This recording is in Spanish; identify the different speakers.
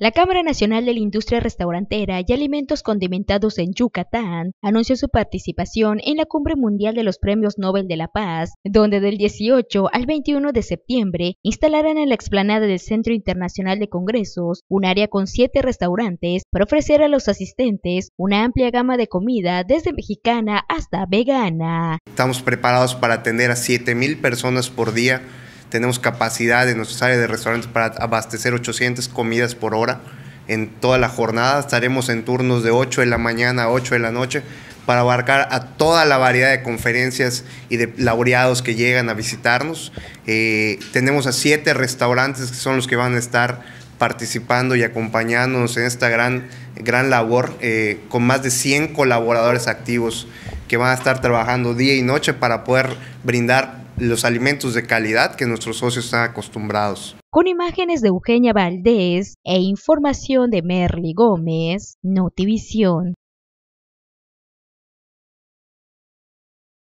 Speaker 1: La Cámara Nacional de la Industria Restaurantera y Alimentos Condimentados en Yucatán anunció su participación en la Cumbre Mundial de los Premios Nobel de la Paz, donde del 18 al 21 de septiembre instalarán en la explanada del Centro Internacional de Congresos un área con siete restaurantes para ofrecer a los asistentes una amplia gama de comida desde mexicana hasta vegana.
Speaker 2: Estamos preparados para atender a 7.000 personas por día tenemos capacidad en nuestra área de restaurantes para abastecer 800 comidas por hora en toda la jornada. Estaremos en turnos de 8 de la mañana a 8 de la noche para abarcar a toda la variedad de conferencias y de laureados que llegan a visitarnos. Eh, tenemos a siete restaurantes que son los que van a estar participando y acompañándonos en esta gran, gran labor, eh, con más de 100 colaboradores activos que van a estar trabajando día y noche para poder brindar los alimentos de calidad que nuestros socios están acostumbrados.
Speaker 1: Con imágenes de Eugenia Valdés e información de Merly Gómez, Notivision.